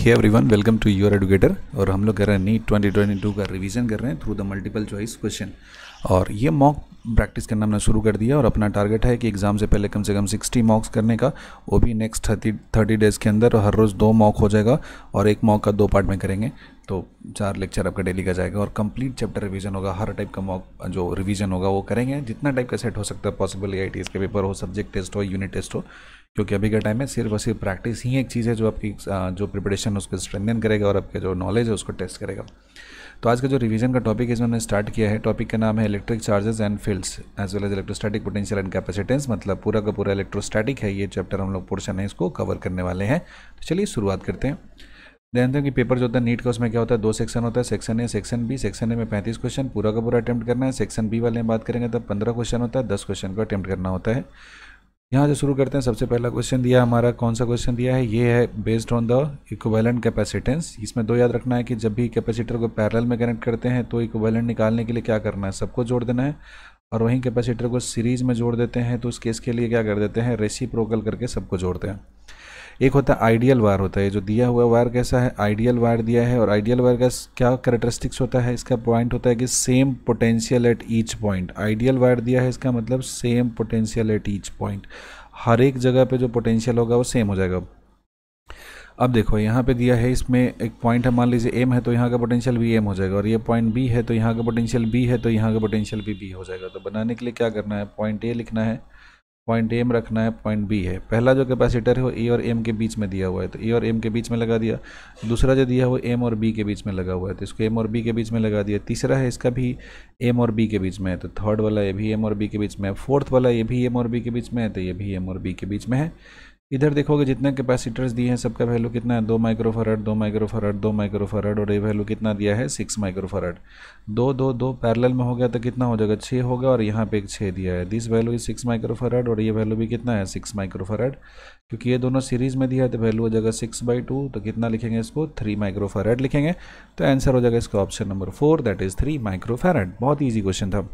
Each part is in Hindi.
Hey one welcome to your educator और हम लोग कर रहे हैं नीट ट्वेंटी ट्वेंटी टू का रिवीजन कर रहे हैं through the multiple choice question और ये मॉक प्रैक्टिस करना हमने शुरू कर दिया और अपना टारगेट है कि एग्ज़ाम से पहले कम से कम सिक्सटी मॉक्स करने का वो भी नेक्स्ट थर्टी थर्टी डेज़ के अंदर हर रोज़ दो मॉक हो जाएगा और एक मॉक का दो पार्ट में करेंगे तो चार लेक्चर आपका डेली का जाएगा और कंप्लीट चैप्टर रिवीजन होगा हर टाइप का मॉक जो रिवीजन होगा वो करेंगे जितना टाइप का सेट हो सकता है पॉसिबल ए के पेपर हो सब्जेक्ट टेस्ट हो यूनिट टेस्ट हो क्योंकि अभी के टाइम में सिर्फ और सिर्फ प्रैक्टिस ही एक चीज़ है जो आपकी जो प्रिपरेशन उसको स्ट्रेंथन करेगा और आपके जो नॉलेज है उसको टेस्ट करेगा तो आज का जो रिवीजन का टॉपिक इसमें हमने स्टार्ट किया है टॉपिक का नाम है electric charges and fields as well as electrostatic potential and capacitance मतलब पूरा का पूरा इलेक्ट्रोस्टैटिक है ये चैप्टर हम लोग पोर्शन है इसको कवर करने वाले हैं तो चलिए शुरुआत करते हैं ध्यान दें कि पेपर जो होता है नीट का उसमें क्या होता है दो सेक्शन होता है section A section B section A में पैंतीस क्वेश्चन पूरा का पूरा अटैम्प्ट करना है सेक्शन बी वाले में बात करेंगे तब पंद्रह क्वेश्चन होता है दस क्वेश्चन को अटैम्प्ट करना होता है यहाँ से शुरू करते हैं सबसे पहला क्वेश्चन दिया हमारा कौन सा क्वेश्चन दिया है ये है based on the equivalent capacitance इसमें दो याद रखना है कि जब भी कैपेसिटर को पैरल में कनेक्ट करते हैं तो इक्वेलेंट निकालने के लिए क्या करना है सबको जोड़ देना है और वहीं कैपेसिटर को सीरीज में जोड़ देते हैं तो उस केस के लिए क्या कर देते हैं रेसी प्रोकल करके सबको जोड़ते हैं एक होता है आइडियल वायर होता है जो दिया हुआ वायर कैसा है आइडियल वायर दिया है और आइडियल वायर का क्या करेक्टरिस्टिक्स होता है इसका पॉइंट होता है कि same potential at each point ideal wire दिया है इसका मतलब same potential at each point हर एक जगह पे जो पोटेंशियल होगा वो सेम हो जाएगा अब देखो यहाँ पे दिया है इसमें एक पॉइंट है मान लीजिए एम है तो यहाँ का पोटेंशियल भी एम हो जाएगा और ये पॉइंट बी है तो यहाँ का पोटेंशियल बी है तो यहाँ का पोटेंशियल भी बी हो जाएगा तो बनाने के लिए क्या करना है पॉइंट ए लिखना है पॉइंट एम रखना है पॉइंट बी है पहला जो कैपेसिटर है वो ए और एम के बीच में दिया हुआ है तो ए और एम के बीच में लगा दिया दूसरा जो दिया है वो एम और बी के बीच में लगा हुआ है तो इसको एम और बी के बीच में लगा दिया तीसरा है इसका भी एम और बी के बीच में है तो थर्ड वाला ये भी एम और बी के बीच में है फोर्थ वाला ये भी एम और बी के बीच में है तो ये भी एम और बी के बीच में है इधर देखोगे जितने कैपेसिटर्स दिए हैं सबका वैल्यू कितना है दो माइक्रोफरड दो माइक्रोफरड दो माइक्रोफरड और ये वैल्यू कितना दिया है सिक्स माइक्रोफरड दो दो दो पैरेलल में हो गया तो कितना हो जाएगा छः होगा और यहाँ पे एक छः दिया है this value is six microfarad और ये वैल्यू भी कितना है सिक्स माइक्रोफरड क्योंकि ये दोनों सीरीज में दिया है तो वैल्यू हो जाएगा सिक्स बाई टू तो कितना लिखेंगे इसको थ्री माइक्रोफरड लिखेंगे तो आंसर हो जाएगा इसका option number four that is three microfarad बहुत ईजी क्वेश्चन था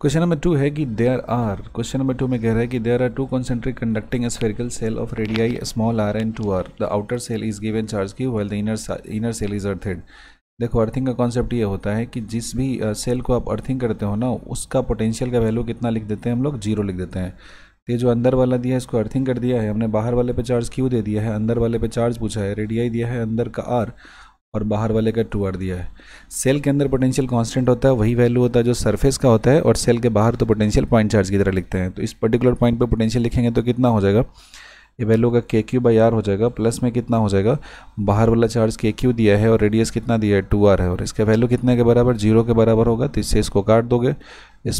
क्वेश्चन नंबर टू है कि there are question number two में कह रहा है कि there are two concentric conducting spherical shell of radii small R and two R the outer shell is given charge Q while the inner inner shell is earthed देखो अर्थिंग का कॉन्सेप्ट ये होता है कि जिस भी सेल को आप अर्थिंग करते हो ना उसका पोटेंशियल का वैल्यू कितना लिख देते हैं हम लोग जीरो लिख देते हैं तो ये जो अंदर वाला दिया है इसको अर्थिंग कर दिया है हमने बाहर वाले पे चार्ज क्यों दे दिया है अंदर वाले पे चार्ज पूछा है रेडियाई दिया है अंदर का आर और बाहर वाले का टू आर दिया है सेल के अंदर पोटेंशियल कांस्टेंट होता है वही वैल्यू होता है जो सरफेस का होता है और सेल के बाहर तो पोटेंशियल पॉइंट चार्ज की तरह लिखते हैं तो इस पर्टिकुलर पॉइंट पे पोटेंशियल लिखेंगे तो कितना हो जाएगा ये वैल्यू का के क्यू बाई आर हो जाएगा प्लस में कितना हो जाएगा बाहर वाला चार्ज के क्यू दिया है और रेडियस कितना दिया है टू आर है और इसका वैल्यू कितने के बराबर जीरो के बराबर होगा तो इससे इसको काट दोगे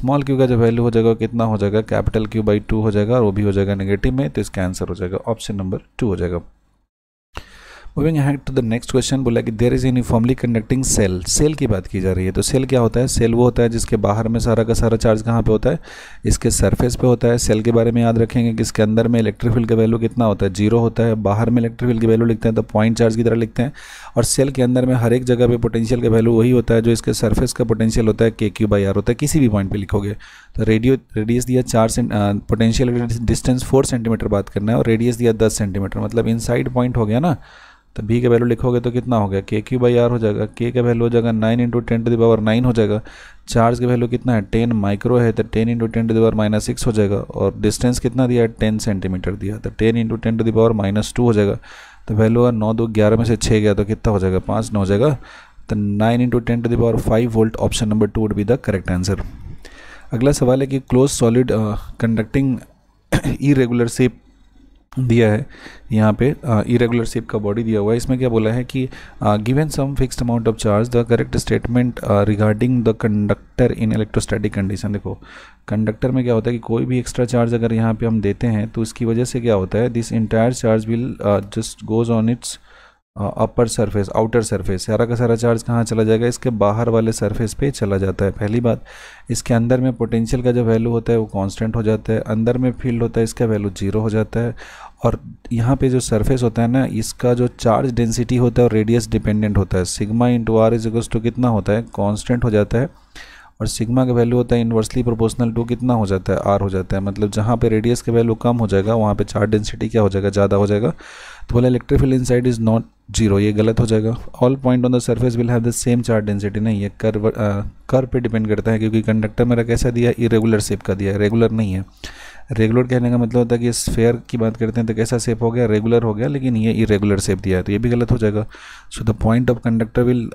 स्मॉल क्यू का जो वैल्यू हो जाएगा कितना हो जाएगा कैपिटल क्यू बाई टू हो जाएगा और वो भी हो जाएगा नेगेटिव में तो इसका आंसर हो जाएगा ऑप्शन नंबर टू हो जाएगा moving ahead to the next question बोला कि there is uniformly conducting shell shell की बात की जा रही है तो सेल क्या होता है सेल वो होता है जिसके बाहर में सारा का सारा चार्ज कहाँ पे होता है इसके सरफेस पे होता है सेल के बारे में याद रखेंगे कि इसके अंदर में इलेक्ट्रिक फील्ड का वैल्यू कितना होता है जीरो होता है बाहर में इलेक्ट्रिक फील्ड की वैल्यू लिखते हैं तो पॉइंट चार्ज की तरह लिखते हैं और सेल के अंदर में हर एक जगह पर पोटेंशियल का वैल्यू वही होता है जो इसके सर्फेस का पोटेंशियल होता है के क्यू बाई आर होता है किसी भी पॉइंट पर लिखोगे तो रेडियो रेडियस दिया चार पोटेंशियल डिस्टेंस फोर सेंटीमीटर बात करना है और रेडियस दिया दस सेंटीमीटर मतलब साइड पॉइंट हो गया ना तो बी का वैल्यू लिखोगे तो कितना हो गया के क्यू बाई आर हो जाएगा के का वैल्यू हो जाएगा nine into ten to the power nine हो जाएगा चार्ज का वैल्यू कितना है टेन माइक्रो है तो ten into ten to the power minus six हो जाएगा और डिस्टेंस कितना दिया है टेन सेंटीमीटर दिया तो ten into ten to the power minus two हो जाएगा तो वैल्यू है नौ दो ग्यारह में से छः गया तो कितना हो जाएगा पाँच नौ हो जाएगा तो nine into ten to the power five volt option number two would be the correct answer अगला सवाल है कि close solid conducting irregular shape दिया है यहाँ पे इरेगुलर शेप का बॉडी दिया हुआ है इसमें क्या बोला है कि given some fixed amount of charge the correct statement regarding the conductor in electrostatic condition देखो कंडक्टर में क्या होता है कि कोई भी एक्स्ट्रा चार्ज अगर यहाँ पे हम देते हैं तो इसकी वजह से क्या होता है this entire charge will just goes on its upper surface outer surface सारा का सारा चार्ज कहाँ चला जाएगा इसके बाहर वाले सरफेस पे चला जाता है पहली बात इसके अंदर में पोटेंशियल का जो वैल्यू होता है वो कांस्टेंट हो जाता है अंदर में फील्ड होता है इसका वैल्यू जीरो हो जाता है और यहाँ पे जो सरफेस होता है ना इसका जो चार्ज डेंसिटी होता है और रेडियस डिपेंडेंट होता है sigma into R is two कितना होता है कॉन्स्टेंट हो जाता है और सिग्मा का वैल्यू होता है इन्वर्सली प्रोपोर्शनल टू कितना हो जाता है आर हो जाता है मतलब जहाँ पे रेडियस का वैल्यू कम हो जाएगा वहाँ पे चार्ज डेंसिटी क्या हो जाएगा ज़्यादा हो जाएगा तो बोला electric field inside is not zero ये गलत हो जाएगा all point on the surface will have the same charge density नहीं ये कर कर पे डिपेंड करता है क्योंकि कंडक्टर मेरा कैसा दिया इरेगुलर शेप का दिया है रेगुलर नहीं है रेगुलर कहने का मतलब होता है कि स्फेयर की बात करते हैं तो कैसा सेप हो गया रेगुलर हो गया लेकिन ये इरेगुलर शेप दिया है तो ये भी गलत हो जाएगा so the point of conductor will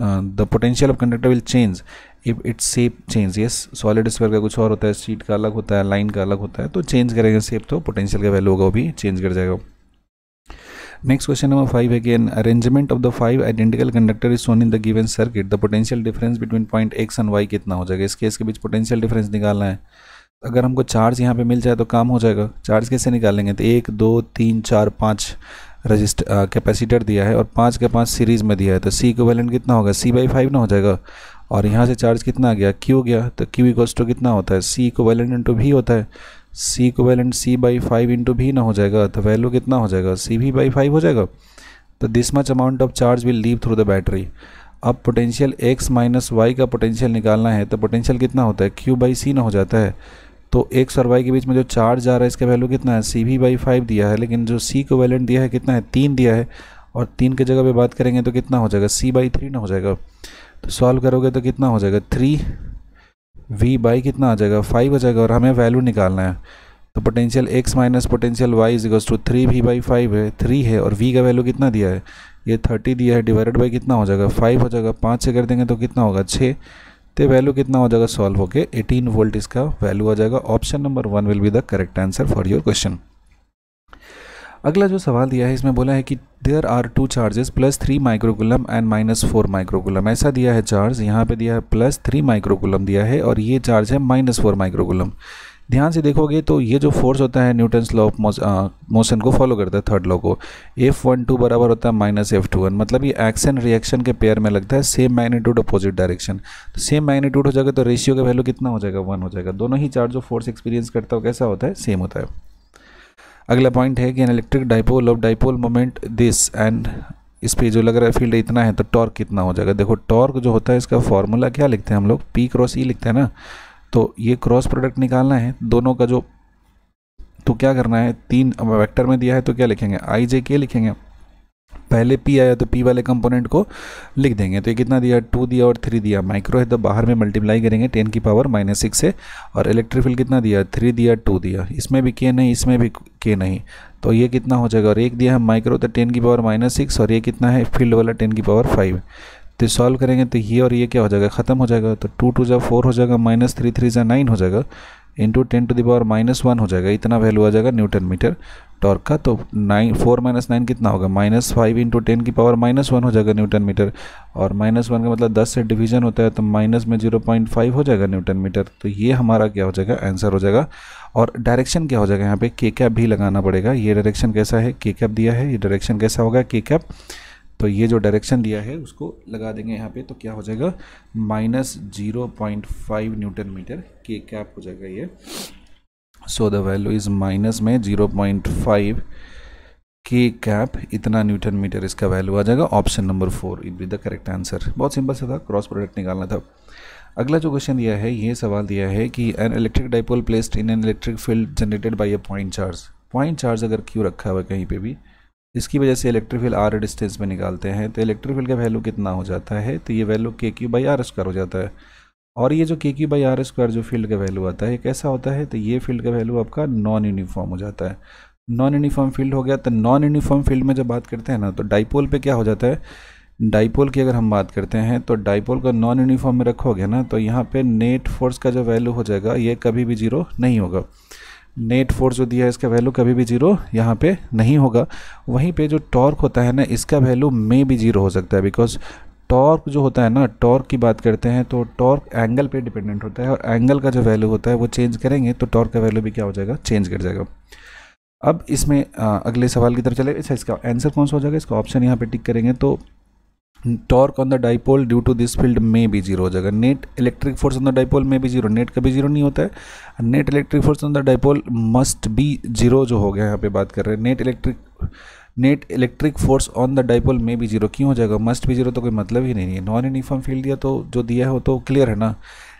the potential of conductor will change if it's shape change yes solid square का कुछ और होता है सीट का अलग होता है लाइन का अलग होता है तो चेंज करेगा सेप तो पोटेंशियल का वैल्यू होगा वो भी चेंज कर जाएगा नेक्स्ट क्वेश्चन नंबर फाइव है कि an arrangement of the five identical conductor is shown in the given circuit the potential difference between point X and Y कितना हो जाएगा इस केस के बीच पोटेंशियल डिफरेंस निकालना है अगर हमको चार्ज यहाँ पे मिल जाए तो काम हो जाएगा चार्ज कैसे निकालेंगे तो एक दो तीन चार पाँच रजिस्ट कैपेसिटर दिया है और पाँच के पाँच सीरीज़ में दिया है तो सी इक्वेलेंट कितना होगा सी बाई फाइव ना हो जाएगा और यहाँ से चार्ज कितना आ गया क्यू गया तो क्यू इक्वल्स टू कितना होता है सी को वैलेंट इंटू भी होता है सी को वैलेंट सी बाई फाइव इंटू भी ना हो जाएगा तो वैल्यू कितना हो जाएगा सी भी बाई फाइव हो जाएगा तो this much amount of charge will leave through the battery अब पोटेंशियल एक्स माइनस वाई का पोटेंशियल निकालना है तो पोटेंशियल कितना होता है क्यू बाई सी ना हो जाता है तो एक्स और वाई के बीच में जो चार्ज जा रहा है इसका वैल्यू कितना है सी भी बाई फाइव दिया है लेकिन जो सी को वैलेंट दिया है कितना है तीन दिया है और तीन की जगह पे बात करेंगे तो कितना हो जाएगा सी बाई थ्री ना हो जाएगा तो सॉल्व करोगे तो कितना हो जाएगा थ्री वी बाई कितना आ जाएगा फाइव आ जाएगा और हमें वैल्यू निकालना है तो potential X minus potential Y is equals to three V by five है थ्री है और वी का वैल्यू कितना दिया है ये थर्टी दिया है डिवाइडेड बाई कितना हो जाएगा फाइव हो जाएगा पाँच से कर देंगे तो कितना होगा छः तो वैल्यू कितना हो जाएगा सॉल्व होके एटीन वोल्ट इसका वैल्यू आ जाएगा option number one will be the correct answer for your question अगला जो सवाल दिया है इसमें बोला है कि there are two charges plus three microcoulomb and minus four microcoulomb ऐसा दिया है चार्ज यहाँ पे दिया है प्लस थ्री माइक्रोकुलम दिया है और ये चार्ज है माइनस फोर माइक्रोकुलम ध्यान से देखोगे तो ये जो फोर्स होता है न्यूटन्स लॉ ऑफ मोशन को फॉलो करता है थर्ड लॉ को एफ वन टू बराबर होता है माइनस एफ टू वन मतलब ये एक्शन रिएक्शन के पेयर में लगता है सेम मैग्नीट्यूड अपोजिट डायरेक्शन तो सेम मैग्नीट्यूड हो जाएगा तो रेशियो का वैल्यू कितना हो जाएगा वन हो जाएगा दोनों ही चार्ज जो फोर्स एक्सपीरियंस करता है कैसा होता है सेम होता है अगला पॉइंट है कि an electric dipole of dipole moment this and इस पर जो लग रहा है फील्ड इतना है तो टॉर्क कितना हो जाएगा देखो टॉर्क जो होता है इसका फॉर्मूला क्या लिखते हैं हम लोग पी क्रॉस ई लिखते हैं ना तो ये क्रॉस प्रोडक्ट निकालना है दोनों का जो तो क्या करना है तीन वेक्टर में दिया है तो क्या लिखेंगे आई जे के लिखेंगे पहले पी आया तो पी वाले कंपोनेंट को लिख देंगे तो ये कितना दिया टू दिया और थ्री दिया माइक्रो है तो बाहर में मल्टीप्लाई करेंगे टेन की पावर माइनस सिक्स है और इलेक्ट्रिफिल कितना दिया थ्री दिया टू दिया इसमें भी के नहीं इसमें भी के नहीं तो ये कितना हो जाएगा और एक दिया है माइक्रो तो टेन की पावर माइनस सिक्स और ये कितना है फील्ड वाला टेन की पावर फाइव तो सॉल्व करेंगे तो ये और ये क्या हो जाएगा ख़त्म हो जाएगा तो टू टू जो फोर हो जाएगा माइनस थ्री थ्री जो नाइन हो जाएगा into ten to the power minus one हो जाएगा इतना वैल्यू आ जाएगा न्यूटन मीटर टॉर्क का तो नाइन फोर माइनस नाइन कितना होगा माइनस फाइव इंटू टेन की पावर माइनस वन हो जाएगा न्यूटन मीटर और माइनस वन का मतलब दस से डिवीजन होता है तो माइनस में जीरो पॉइंट फाइव हो जाएगा न्यूटन मीटर तो ये हमारा क्या हो जाएगा आंसर हो जाएगा और डायरेक्शन क्या हो जाएगा यहाँ पे के कैप भी लगाना पड़ेगा ये डायरेक्शन कैसा है के कैप दिया है ये डायरेक्शन कैसा होगा के कैप तो ये जो डायरेक्शन दिया है उसको लगा देंगे यहाँ पे तो क्या हो जाएगा minus zero point five newton metre K cap हो जाएगा ये so the value is minus में zero point five K cap इतना न्यूटन मीटर इसका वैल्यू आ जाएगा option number four it with the correct answer बहुत सिंपल सा था क्रॉस प्रोडक्ट निकालना था अगला जो क्वेश्चन दिया है ये सवाल दिया है कि an electric dipole placed in an electric field generated by a point charge point charge अगर क्यों रखा हुआ कहीं पे भी इसकी वजह से इलेक्ट्रोफिल आर डिस्टेंस में निकालते हैं तो इलेक्ट्रोफिल का वैल्यू कितना हो जाता है तो ये वैल्यू के क्यू बाई आर स्क्वायर हो जाता है और ये जो K Q by R square जो फील्ड का वैल्यू आता है कैसा होता है तो ये फील्ड का वैल्यू आपका नॉन यूनिफॉर्म हो जाता है नॉन यूनिफॉर्म फील्ड हो गया तो नॉन यूनिफॉर्म फील्ड में जब बात करते हैं ना तो डाइपोल पर क्या हो जाता है डाइपोल की अगर हम बात करते हैं तो डाइपोल को नॉन यूनिफॉर्म में रखोगे ना तो यहाँ पर नेट फोर्स का जो वैल्यू हो जाएगा ये कभी भी जीरो नहीं होगा नेट फोर्स जो दिया है इसका वैल्यू कभी भी जीरो यहाँ पे नहीं होगा वहीं पे जो टॉर्क होता है ना इसका वैल्यू मे भी जीरो हो सकता है बिकॉज टॉर्क जो होता है ना टॉर्क की बात करते हैं तो टॉर्क एंगल पे डिपेंडेंट होता है और एंगल का जो वैल्यू होता है वो चेंज करेंगे तो टॉर्क का वैल्यू भी क्या हो जाएगा चेंज कर जाएगा अब इसमें अगले सवाल की तरफ चले अच्छा इसका आंसर कौन सा हो जाएगा इसका ऑप्शन यहाँ पे टिक करेंगे तो torque on the dipole due to this field में भी जीरो हो जाएगा net electric force on the dipole में भी जीरो नेट कभी जीरो नहीं होता है net electric force on the dipole must be zero जो हो गया यहाँ पे बात कर रहे हैं net electric net electric force on the dipole में भी जीरो क्यों हो जाएगा मस्ट भी जीरो तो कोई मतलब ही नहीं है नॉन यूनिफॉर्म फील्ड दिया तो जो दिया हो तो क्लियर है ना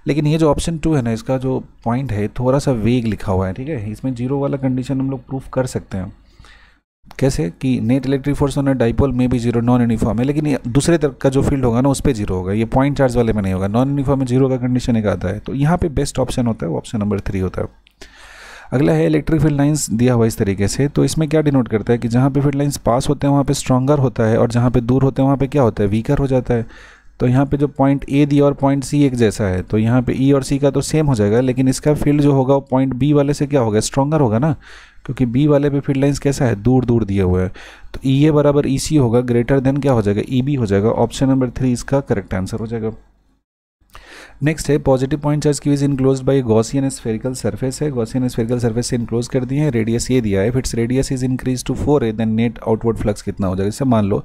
लेकिन ये जो ऑप्शन टू है ना इसका जो पॉइंट है थोड़ा सा वेग लिखा हुआ है ठीक है इसमें जीरो वाला कंडीशन हम लोग प्रूफ कर सकते हैं कैसे कि net electric force on dipole में भी जीरो नॉन यूनिफॉर्म है लेकिन दूसरे तरफ का जो फील्ड होगा ना उस पर जीरो होगा ये पॉइंट चार्ज वाले में नहीं होगा नॉन यूनिफॉर्म में जीरो का कंडीशन एक आता है तो यहाँ पे बेस्ट ऑप्शन होता है वो ऑप्शन नंबर थ्री होता है अगला है इलेक्ट्रिक फील्ड लाइन्स दिया हुआ इस तरीके से तो इसमें क्या डिनोट करता है कि जहाँ पे फील्ड लाइंस पास होते हैं वहाँ पे स्ट्रॉगर होता है और जहाँ पे दूर होते हैं वहाँ पे क्या होता है वीकर हो जाता है तो यहाँ पे जो पॉइंट ए दिया और पॉइंट सी एक जैसा है तो यहाँ पे ई e और सी का तो सेम हो जाएगा लेकिन इसका फील्ड जो होगा वो पॉइंट बी वाले से क्या होगा स्ट्रॉगर होगा ना क्योंकि बी वाले पे फील्ड लाइंस कैसा है दूर दूर दिए हुआ है तो ई e ए बराबर ई e सी होगा ग्रेटर देन क्या हो जाएगा ई e बी हो जाएगा ऑप्शन नंबर थ्री इसका करेक्ट आंसर हो जाएगा नेक्स्ट है positive point charge Q is enclose by Gaussian spherical surface है गॉसियन स्फेरिकल सर्फेस से इनक्लोज कर दिए हैं रेडियस ये दिया है if it's radius is increase to four है देन नेट आउटवर्ड फ्लक्स कितना हो जाएगा जैसे मान लो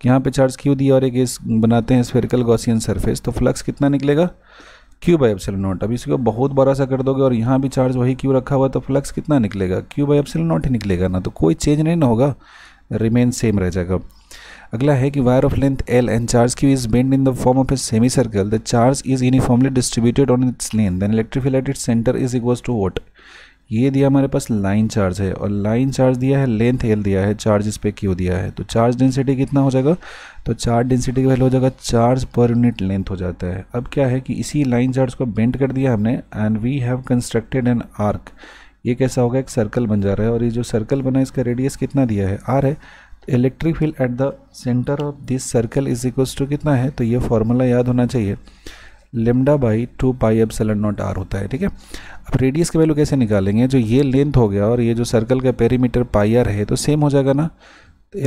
कि यहाँ पे चार्ज क्यू दिया और एक इस बनाते हैं स्फेरिकल गॉसियन सर्फेस तो फ्लक्स कितना निकलेगा क्यू बाई एप्सिल नॉट अब इसको बहुत बड़ा सा कर दोगे और यहाँ भी चार्ज वही क्यू रखा हुआ तो फ्लक्स कितना निकलेगा क्यू बाई एप्सिल नॉट ही निकलेगा ना तो कोई चेंज नहीं ना होगा रिमेन सेम रह जाएगा अगला है कि wire of length L and charge Q is bend in the form of a semi circle the charge is uniformly distributed on its length than electrified centre is equal to what ये दिया हमारे पास लाइन चार्ज है और लाइन चार्ज दिया है लेंथ एल दिया है चार्ज इस पर क्यों दिया है तो चार्ज डेंसिटी कितना हो जाएगा तो चार्ज डेंसिटी का वैल्यू हो जाएगा चार्ज पर यूनिट लेंथ हो जाता है अब क्या है कि इसी लाइन चार्ज को बेंड कर दिया हमने and we have constructed an arc ये कैसा होगा एक सर्कल बन जा रहा है और ये जो सर्कल बना है इसका रेडियस कितना दिया है आर है electric field at the centre of this circle is equals to कितना है तो ये फॉर्मूला याद होना चाहिए lambda by two pi epsilon naught R होता है ठीक है अब रेडियस की वैल्यू कैसे निकालेंगे जो ये लेंथ हो गया और ये जो सर्कल का पेरीमीटर पाई आर है तो सेम हो जाएगा ना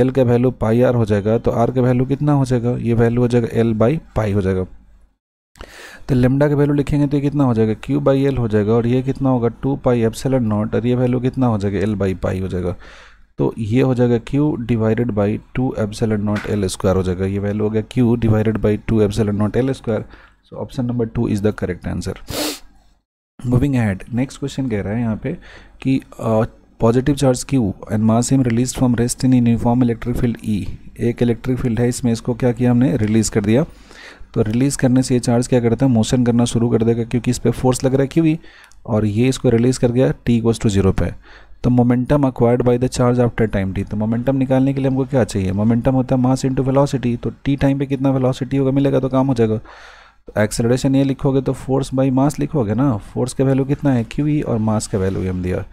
एल का वैल्यू पाई आर हो जाएगा तो आर का वैल्यू कितना हो जाएगा ये वैल्यू हो जाएगा एल बाई पाई हो जाएगा तो लेमडा का वैल्यू लिखेंगे तो ये कितना हो जाएगा क्यू बाई एल हो जाएगा और ये कितना होगा टू पाई सेलन नॉट और ये वैल्यू कितना हो जाएगा एल बाई पाई हो जाएगा तो ये हो जाएगा Q divided by two epsilon naught L square हो जाएगा ये वैल्यू हो गया Q divided by two epsilon naught L square so option number two is the correct answer moving ahead next question कह रहा है यहाँ पे कि positive charge Q and mass M release from rest in uniform electric field E एक इलेक्ट्रिक फील्ड है इसमें इसको क्या किया हमने रिलीज़ कर दिया तो रिलीज़ करने से ये चार्ज क्या करता है मोशन करना शुरू कर देगा क्योंकि इस पर फोर्स लग रहा है क्यों e और ये इसको रिलीज़ कर गया टी इक्वस टू जीरो पे तो momentum acquired by the charge after time T तो मोमेंटम निकालने के लिए हमको क्या चाहिए मोमेंटम होता है मास इंटू वेलोसिटी तो टी टाइम पे कितना वेलोसिटी होगा मिलेगा तो काम हो जाएगा तो एक्सेलरेशन ये लिखोगे तो फोर्स बाई मास लिखोगे ना फोर्स का वैल्यू कितना है क्यू ई e और मास का वैल्यू एम दिया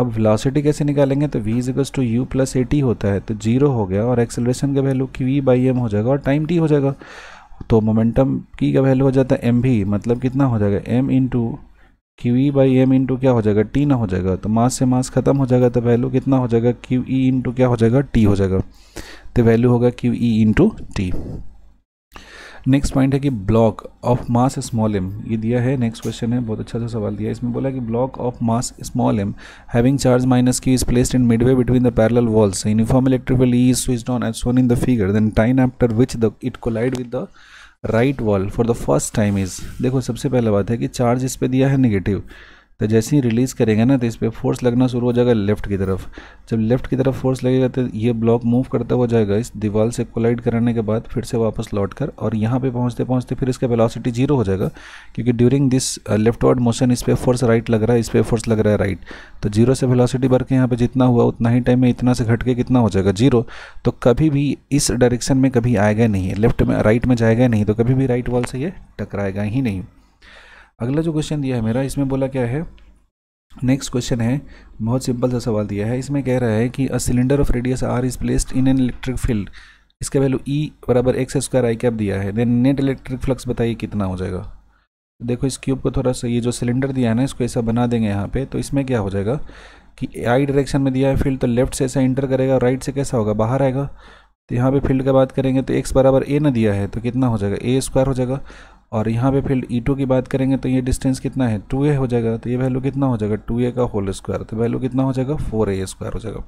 अब वेलोसिटी कैसे निकालेंगे तो V equals to U plus A T होता है तो जीरो हो गया और एक्सेलरेशन का value Q E by M हो जाएगा और टाइम टी हो जाएगा तो मोमेंटम की का वैल्यू हो जाता है एम भी मतलब कितना हो जाएगा M into Q E by M into क्या हो जाएगा टी ना हो जाएगा तो मास से मास खत्म हो जाएगा तो वैल्यू कितना हो जाएगा क्यू ई इंटू क्या हो जाएगा टी हो जाएगा तो वैल्यू होगा Q E into T next point है कि block of mass small M ये दिया है नेक्स्ट क्वेश्चन है बहुत अच्छा सा सवाल दिया इसमें बोला कि block of mass small M having charge minus Q is placed in midway between the parallel walls uniform electrical E is switch on as shown in the figure then time after which the it collide with the right wall for the first time is देखो सबसे पहला बात है कि चार्ज इस पर दिया है निगेटिव तो जैसे ही रिलीज़ करेंगे ना तो इस पर फोर्स लगना शुरू हो जाएगा लेफ्ट की तरफ जब लेफ्ट की तरफ फोर्स लगेगा तो ये ब्लॉक मूव करता हुआ जाएगा इस दीवार से कोलाइड कराने के बाद फिर से वापस लौट कर और यहाँ पर पहुँचते पहुँचते फिर इसका वेलासिटी जीरो हो जाएगा क्योंकि during this leftward motion इस पर फोर्स राइट लग रहा है इस पर फोर्स लग रहा है राइट तो जीरो से वेलासिटी बढ़ के यहाँ पर जितना हुआ उतना ही टाइम में इतना से घट के कितना हो जाएगा जीरो तो कभी भी इस डायरेक्शन में कभी आएगा नहीं लेफ्ट में राइट में जाएगा नहीं तो कभी भी राइट वॉल से ये टकराएगा ही नहीं अगला जो क्वेश्चन दिया है मेरा इसमें बोला क्या है नेक्स्ट क्वेश्चन है बहुत सिंपल सा सवाल दिया है इसमें कह रहा है कि a cylinder of radius R is placed in an electric field इसका वैल्यू ई e बराबर एक्स स्क्वायर आई कैप दिया है देन नेट इलेक्ट्रिक फ्लक्स बताइए कितना हो जाएगा देखो इस क्यूब को थोड़ा सा ये जो सिलेंडर दिया है ना इसको ऐसा बना देंगे यहाँ पे तो इसमें क्या हो जाएगा कि आई डायरेक्शन में दिया है फील्ड तो लेफ्ट से ऐसा इंटर करेगा राइट से कैसा होगा बाहर आएगा तो यहाँ पे फील्ड का बात करेंगे तो एक्स बराबर ए ना दिया है तो कितना हो जाएगा ए स्क्वायर हो जाएगा और यहाँ पे फील्ड ई e टू की बात करेंगे तो ये डिस्टेंस कितना है टू ए हो जाएगा तो ये वैल्यू कितना हो जाएगा टू ए का होल स्क्वायर तो वैल्यू कितना हो जाएगा फोर ए स्क्वायर हो जाएगा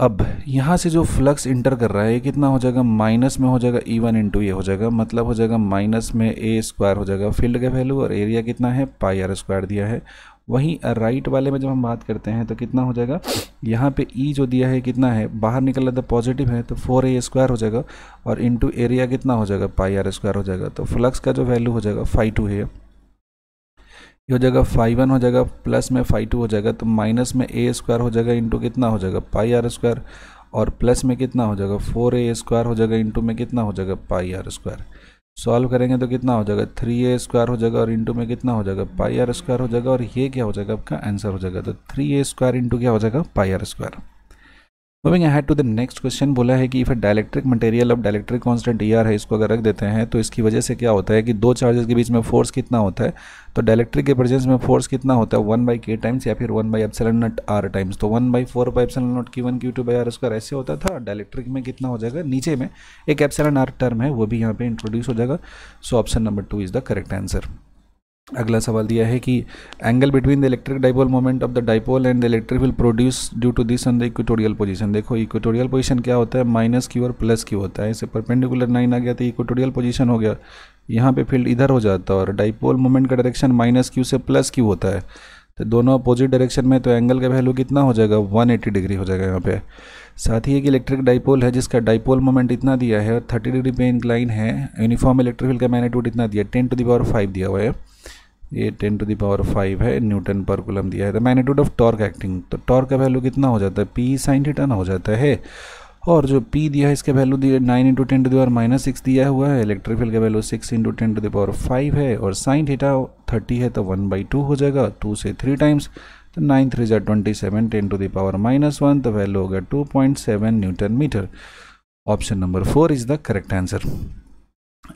अब यहाँ से जो फ्लक्स इंटर कर रहा है ये कितना हो जाएगा माइनस में हो जाएगा ई वन इंटू ये हो जाएगा मतलब हो जाएगा माइनस में ए स्क्वायर हो जाएगा फील्ड का वैल्यू और एरिया कितना है पाई आर स्क्वायर दिया है वहीं राइट वाले में जब हम बात करते हैं तो कितना हो जाएगा यहाँ पे ई e जो दिया है कितना है बाहर निकल रहा था पॉजिटिव है तो फोर ए स्क्वायर हो जाएगा और इंटू एरिया कितना हो जाएगा पाई आर स्क्वायर हो जाएगा तो फ्लक्स का जो वैल्यू हो जाएगा फाइव टू है ये हो जाएगा फाइव वन हो जाएगा प्लस में फाइव टू हो जाएगा तो माइनस में ए स्क्वायर हो जाएगा इंटू कितना हो जाएगा पाई आर स्क्वायर और प्लस में कितना हो जाएगा फोर ए स्क्वायर हो जाएगा इंटू में कितना हो जाएगा पाई आर स्क्वायर सॉल्व करेंगे तो कितना हो जाएगा थ्री ए स्क्वायर हो जाएगा और इंटू में कितना हो जाएगा पाई आर स्क्वायर हो जाएगा और ये क्या हो जाएगा आपका आंसर हो जाएगा तो थ्री ए स्क्वायर इंटू क्या हो जाएगा pi R square moving ahead to the next question बोला है कि इफ डायलेक्ट्रिक मटेरियल अब डायलेक्ट्रिक कॉन्स्टेंट ई आर है इसको अगर रख देते हैं तो इसकी वजह से क्या होता है कि दो चार्जेस के बीच में फोर्स कितना होता है तो डायलेक्ट्रिक के प्रेजेंस में फोर्स कितना होता है वन बाई के टाइम्स या फिर one by epsilon naught R times तो one by four by epsilon naught Q one Q two by R square ऐसे होता था डायलेक्ट्रिक में कितना हो जाएगा नीचे में एक एप्सलन आर टर्म है वो भी यहाँ पे इंट्रोड्यूस हो जाएगा so option number two is the correct answer अगला सवाल दिया है कि angle between the electric dipole moment of the dipole and the electric will produce due to this on the equatorial position देखो इक्वेटोरियल पोजीशन क्या होता है माइनस क्यू और प्लस क्यू होता है इसे परपेंडिकुलर नाइन आ गया तो इक्वेटोरियल पोजीशन हो गया यहाँ पे फील्ड इधर हो जाता है और डाइपोल मोमेंट का डायरेक्शन माइनस क्यू से प्लस क्यू होता है तो दोनों अपोजिट डायरेक्शन में तो एंगल का वैल्यू कितना हो जाएगा एट्टी डिग्री हो जाएगा यहाँ पे साथ ही एक इलेक्ट्रिक डाइपोल है जिसका डाइपोल मोमेंट इतना दिया है और थर्टी डिग्री पे इंक्लाइन है यूनिफॉर्म इलेक्ट्रिक फील्ड का मैग्नीट्यूड इतना दिया टेन टू दावर फाइव दिया हुआ है ये टेन टू दावर फाइव है न्यूटन पर कुलम दिया है तो मैग्नीट्यूड ऑफ टॉर्क एक्टिंग तो टॉर्क का वैल्यू कितना हो जाता है पी साइन थीटा ना हो जाता है और जो पी दिया है इसका वैल्यू दिया nine into ten to the power minus six दिया हुआ है इलेक्ट्रिक फील्ड का value six into ten to the power five है और साइन थीटा थर्टी है तो वन बाई टू हो जाएगा टू से थ्री टाइम्स तो नाइन थ्री जार twenty seven ten to the power minus one तो वैल्यू होगा two point seven newton metre option number four is the correct answer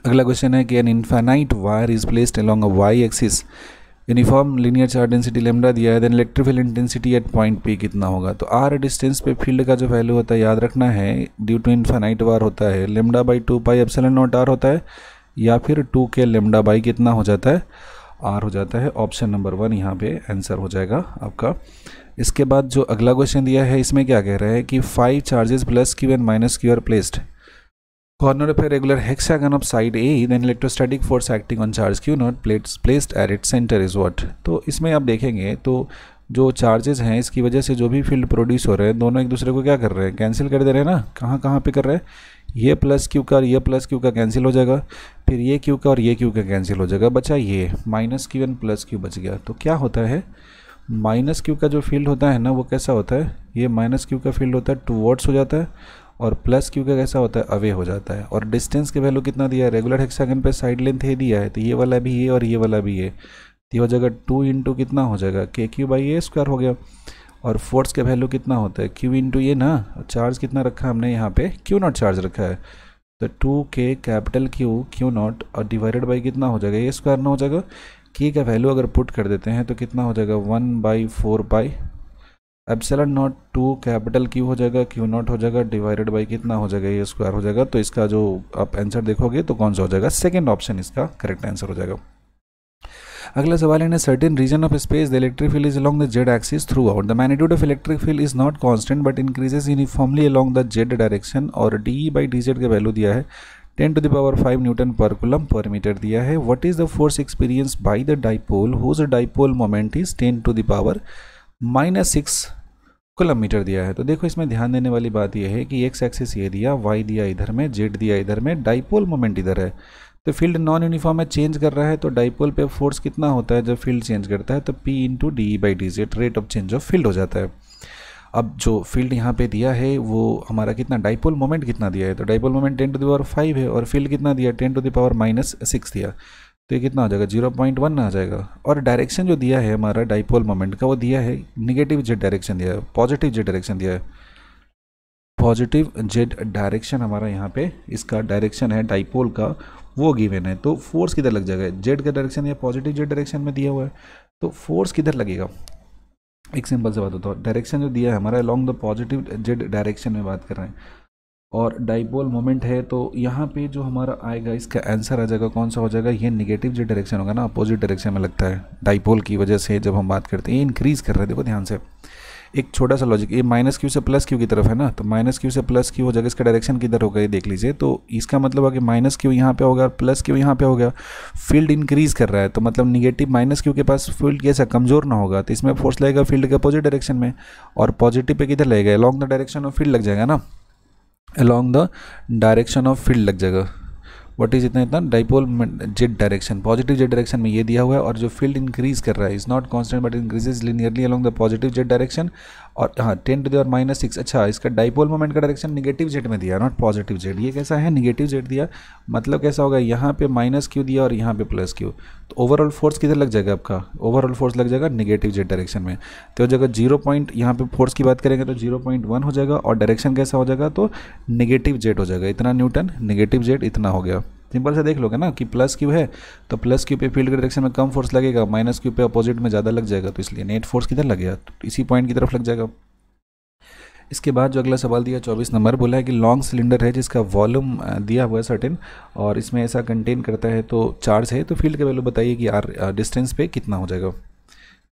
अगला क्वेश्चन है कि an infinite wire is placed along a Y axis uniform linear charge density lambda दिया है then electrical intensity at point P कितना होगा तो आर डिस्टेंस पे फील्ड का जो वैल्यू होता है याद रखना है ड्यू टू इन्फानाइट वायर होता है lambda by two pi epsilon naught R होता है या फिर टू के लेमडा बाई कितना हो जाता है आर हो जाता है ऑप्शन नंबर वन यहाँ पे आंसर हो जाएगा आपका इसके बाद जो अगला क्वेश्चन दिया है इसमें क्या कह रहा है कि five charges plus Q and minus Q are placed Corner of a regular hexagon of side A, then electrostatic force acting on charge Q not placed at its center is what? तो इसमें आप देखेंगे तो जो चार्जेस हैं इसकी वजह से जो भी फील्ड प्रोड्यूस हो रहे हैं दोनों एक दूसरे को क्या कर रहे हैं कैंसिल कर दे रहे हैं ना कहाँ कहाँ पे कर रहे हैं ये प्लस क्यू का और ये प्लस क्यू का कैंसिल हो जाएगा फिर ये क्यू का और ये क्यू का कैंसिल हो जाएगा बचा ये minus Q and plus Q बच गया तो क्या होता है माइनस क्यू का जो फील्ड होता है ना वो कैसा होता है ये माइनस क्यू का फील्ड होता है टू वर्ड्स हो जाता है और प्लस क्यू का कैसा होता है अवे हो जाता है और डिस्टेंस के वैल्यू कितना दिया है रेगुलर हेक्सागन पे साइड लेंथ ये दिया है तो ये वाला भी ये और ये वाला भी ये तो ये हो जाएगा टू इंटू कितना हो जाएगा के क्यू बाई ए स्क्वायर हो गया और फोर्स का वैल्यू कितना होता है क्यू इंटू ये ना चार्ज कितना रखा है हमने यहाँ पे क्यू नॉट चार्ज रखा है तो two K capital Q Q naught और डिवाइडेड बाई कितना हो जाएगा ये स्क्वायर ना हो जाएगा के का वैल्यू अगर पुट कर देते हैं तो कितना हो जाएगा one by four by epsilon naught two capital Q हो जाएगा क्यू नॉट हो जाएगा डिवाइडेड बाई कितना हो जाएगा ये स्क्वायर हो जाएगा तो इसका जो आप आंसर देखोगे तो कौन सा हो जाएगा सेकेंड ऑप्शन इसका करेक्ट आंसर हो जाएगा अगला सवाल है certain region of space the electric field is along the Z axis throughout the magnitude of electric field is not constant but increases uniformly along the Z direction और डी बाई डी जेड का वैल्यू दिया है ten to the power five newton पर कुलम पर मीटर दिया है what is the force experience by the dipole whose dipole moment is ten to the power minus six kilometre दिया है तो देखो इसमें ध्यान देने वाली बात यह है कि एक्स एक्सिस ये दिया वाई दिया इधर में जेड दिया इधर में डाइपोल मोमेंट इधर है तो फील्ड नॉन यूनिफॉर्म है चेंज कर रहा है तो डाइपोल पे फोर्स कितना होता है जब फील्ड चेंज करता है तो P into D by D Z rate of change of field हो जाता है अब जो फील्ड यहाँ पे दिया है वो हमारा कितना डाइपोल मोमेंट कितना दिया है तो dipole moment ten to the power five है और फील्ड कितना दिया ten to the power minus six दिया तो ये कितना हो जाएगा जीरो पॉइंट वन आ जाएगा और डायरेक्शन जो दिया है हमारा डाइपोल मोमेंट का वो दिया है निगेटिव जेड डायरेक्शन दिया है पॉजिटिव जेड डायरेक्शन दिया है पॉजिटिव जेड डायरेक्शन हमारा यहाँ पे इसका डायरेक्शन है डाइपोल का वो गिवन है तो फोर्स किधर लग जाएगा जेड का डायरेक्शन या पॉजिटिव जेड डायरेक्शन में दिया हुआ है तो फोर्स किधर लगेगा एक सिंपल से बात होता है डायरेक्शन जो दिया है हमारा along the positive Z direction में बात कर रहे हैं और डाइपोल मोमेंट है तो यहाँ पे जो हमारा आएगा इसका आंसर आ जाएगा कौन सा हो जाएगा ये नेगेटिव जो डायरेक्शन होगा ना अपोजिट डायरेक्शन में लगता है डाइपोल की वजह से जब हम बात करते हैं ये इंक्रीज़ कर रहे हैं देखो ध्यान से एक छोटा सा लॉजिक ये माइनस क्यू से प्लस क्यू की तरफ है ना तो माइनस क्यू से प्लस क्यू हो जाएगा इसका डायरेक्शन किधर होगा ये देख लीजिए तो इसका मतलब है कि माइनस क्यू यहाँ पे होगा और प्लस क्यू यहाँ पे होगा फील्ड इंक्रीज कर रहा है तो मतलब निगेटिव माइनस क्यू के पास फील्ड कैसा कमजोर ना होगा तो इसमें फोर्स लगेगा फील्ड के अपोजिट डायरेक्शन में और पॉजिटिव पे किधर लगेगा long the direction of field लग जाएगा ना along the direction of field लग जाएगा वट इज़ इतना इतना dipole Z direction positive Z direction में ये दिया हुआ है और जो फील्ड इंक्रीज कर रहा है is not constant but increases linearly along the positive Z direction और हाँ ten to the minus six अच्छा इसका डाइपोल मोमेंट का डायरेक्शन निगेटिव जेड में दिया नॉट पॉजिटिव जेड ये कैसा है निगेटिव जेड दिया मतलब कैसा होगा यहाँ पे माइनस क्यू दिया और यहाँ पे प्लस क्यू तो ओवरऑल फोर्स किधर लग जाएगा आपका ओवरऑल फोर्स लग जाएगा निगेटिव जेड डायरेक्शन में तो जगह जीरो पॉइंट यहाँ पे फोर्स की बात करेंगे तो जीरो पॉइंट वन हो जाएगा और डायरेक्शन कैसा हो जाएगा तो निगेटिव जेड हो जाएगा इतना न्यूटन निगेटिव जेड इतना हो गया सिंपल से देख लोगे ना कि प्लस क्यू है तो प्लस क्यू पे फील्ड के डायरेक्शन में कम फोर्स लगेगा माइनस क्यू पे अपोजिट में ज़्यादा लग जाएगा तो इसलिए नेट फोर्स किधर लगेगा तो इसी पॉइंट की तरफ लग जाएगा इसके बाद जो अगला सवाल दिया चौबीस नंबर बोला है कि लॉन्ग सिलेंडर है जिसका वॉल्यूम दिया हुआ है सर्टेन और इसमें ऐसा कंटेन करता है तो चार्ज है तो फील्ड का वैल्यू बताइए कि आर डिस्टेंस पे कितना हो जाएगा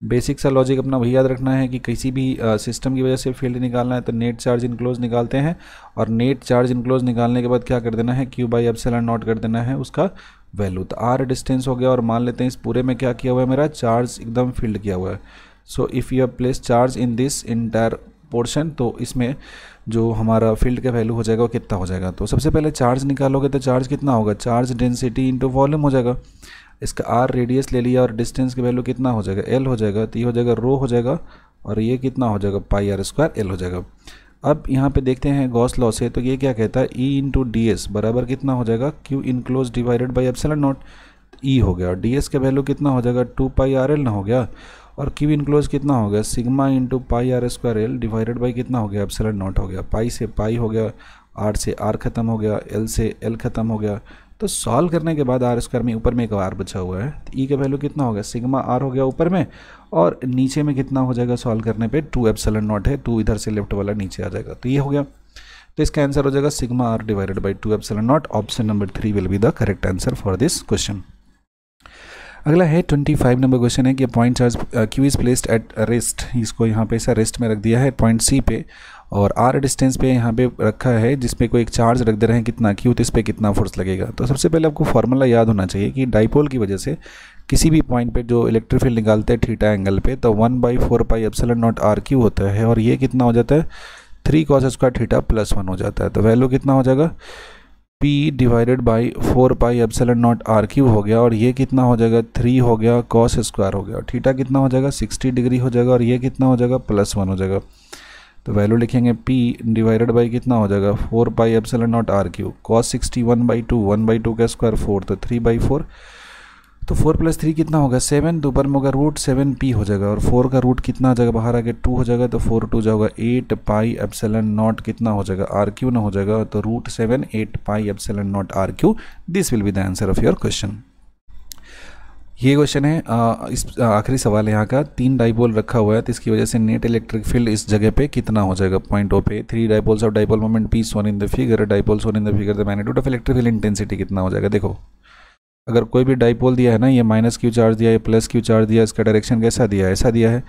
बेसिक सा लॉजिक अपना वही याद रखना है कि किसी भी सिस्टम की वजह से फील्ड निकालना है तो नेट चार्ज इनक्लोज निकालते हैं और नेट चार्ज इनक्लोज निकालने के बाद क्या कर देना है क्यू बाई एप्सिलॉन नॉट कर देना है उसका वैल्यू तो आर डिस्टेंस हो गया और मान लेते हैं इस पूरे में क्या किया हुआ है मेरा चार्ज एकदम फील्ड किया हुआ है so if you have place charge in this entire portion तो इसमें जो हमारा फील्ड का वैल्यू हो जाएगा वो कितना हो जाएगा तो सबसे पहले चार्ज निकालोगे तो चार्ज कितना होगा चार्ज डेंसिटी इंटू वॉल्यूम हो जाएगा इसका आर रेडियस ले लिया और डिस्टेंस की वैल्यू कितना हो जाएगा एल हो जाएगा तो ये हो जाएगा रो हो जाएगा और ये कितना हो जाएगा पाई आर स्क्वायर एल हो जाएगा अब यहाँ पे देखते हैं गॉस लॉ से तो ये क्या कहता है ई इंटू डी एस बराबर कितना हो जाएगा Q enclose divided by epsilon naught E हो गया और डी एस का वैल्यू कितना हो जाएगा टू पाई आर एल ना हो गया और क्यू इनक्लोज कितना हो गया sigma into pi R square L divided by कितना हो गया एप्सलन नॉट हो गया पाई से पाई हो गया आर से आर ख़त्म हो गया एल से एल ख़त्म हो गया तो सॉल्व करने के बाद आर स्क्वायर में ऊपर में एक आर बचा हुआ है तो ई का वैल्यू कितना हो गया सिग्मा आर हो गया ऊपर में और नीचे में कितना हो जाएगा सॉल्व करने पे टू एप्सलन नॉट है टू इधर से लेफ्ट वाला नीचे आ जाएगा तो ये हो गया तो इसका आंसर हो जाएगा sigma R divided by two epsilon naught option number three will be the correct answer for this question अगला है ट्वेंटी फाइव नंबर क्वेश्चन है कि point charge Q is placed at rest इसको यहाँ पे ऐसा रेस्ट में रख दिया है पॉइंट सी पे और आर डिस्टेंस पे यहाँ पे रखा है जिसमें कोई एक चार्ज रख दे रहे हैं कितना क्यू तो इस पर कितना फोर्स लगेगा तो सबसे पहले आपको फार्मूला याद होना चाहिए कि डाइपोल की वजह से किसी भी पॉइंट पे जो इलेक्ट्रिक फील्ड निकालते हैं थीटा एंगल पे तो one by four pi epsilon naught R Q होता है और ये कितना हो जाता है three cos square theta plus one हो जाता है तो वैल्यू कितना हो जाएगा P divided by four pi epsilon naught R Q हो गया और ये कितना हो जाएगा थ्री हो गया कॉस स्क्वायर हो गया और थीटा कितना हो जाएगा सिक्सटी डिग्री हो जाएगा और ये कितना हो जाएगा प्लस वन हो जाएगा तो वैल्यू लिखेंगे पी डिवाइडेड बाई कितना हो जाएगा four by epsilon naught R Q cos sixty one by two one by two का स्क्वायर फोर तो थ्री बाई फोर तो फोर प्लस थ्री कितना होगा सेवन तो ऊपर में होगा रूट सेवन पी हो जाएगा और फोर का रूट कितना आ जाएगा बाहर आके टू हो जाएगा तो फोर टू जाएगा एट पाई एप्सलन नॉट कितना हो जाएगा आर क्यू ना हो जाएगा तो root seven eight pi epsilon naught R Q this will be the answer of your question ये क्वेश्चन है आ, इस आखिरी सवाल है यहाँ का तीन डाइपोल रखा हुआ है तो इसकी वजह से नेट इलेक्ट्रिक फील्ड इस जगह पे कितना हो जाएगा पॉइंट ओ पे three dipoles of dipole moment P shown in the figure dipole shown in the figure the magnitude of electric field intensity कितना हो जाएगा देखो अगर कोई भी डाइपोल दिया है ना ये माइनस क्यू चार्ज दिया है प्लस क्यू चार्ज दिया इसका डायरेक्शन कैसा दिया है ऐसा दिया है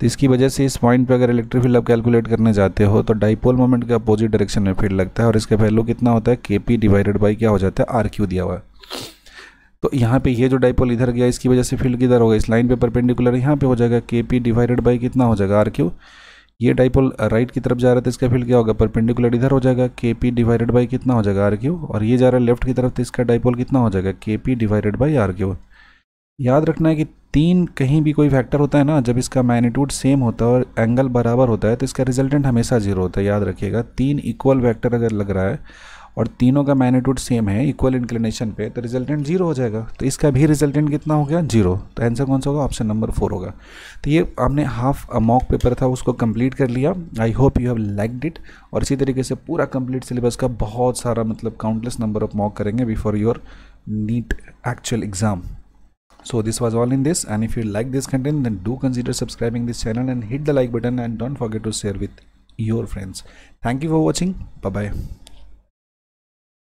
तो इसकी वजह से इस पॉइंट पर अगर इलेक्ट्रिक फील्ड आप कैलकुलेट करने जाते हो तो डाइपोल मोमेंट के अपोजिट डायरेक्शन में फील्ड लगता है और इसका वैल्यू कितना होता है के पी डिवाइडेड बाई क्या हो जाता है आर क्यू दिया हुआ है तो यहाँ पे ये जो डाइपोल इधर गया इसकी वजह से फील्ड किधर होगा इस लाइन पे परपेंडिकुलर यहाँ पे हो जाएगा के पी डिवाइडेड बाई कितना हो जाएगा आर क्यू ये डाइपोल राइट की तरफ जा रहा था इसका फील्ड क्या होगा परपेंडिकुलर इधर हो जाएगा के पी डिवाइडेड बाई कितना हो जाएगा आर क्यू और ये जा रहा है लेफ्ट की तरफ तो इसका डाइपोल कितना हो जाएगा K P divided by R Q याद रखना है कि तीन कहीं भी कोई फैक्टर होता है ना जब इसका मैग्नीट्यूड सेम होता है और एंगल बराबर होता है तो इसका रिजल्टेंट हमेशा जीरो होता है याद रखिएगा तीन इक्वल वैक्टर अगर लग रहा है और तीनों का मैग्नीट्यूड सेम है इक्वल इंक्लिनेशन पे तो रिजल्टेंट जीरो हो जाएगा तो इसका भी रिजल्टेंट कितना हो गया जीरो तो आंसर कौन सा होगा ऑप्शन नंबर फोर होगा तो ये आपने हाफ अ मॉक पेपर था उसको कंप्लीट कर लिया I hope you have like it और इसी तरीके से पूरा कंप्लीट सिलेबस का बहुत सारा मतलब काउंटलेस नंबर ऑफ मॉक करेंगे before your NEET actual exam so this was all in this and if you like this content then do consider subscribing this channel and hit the like button and don't forget to share with your friends thank you for watching bye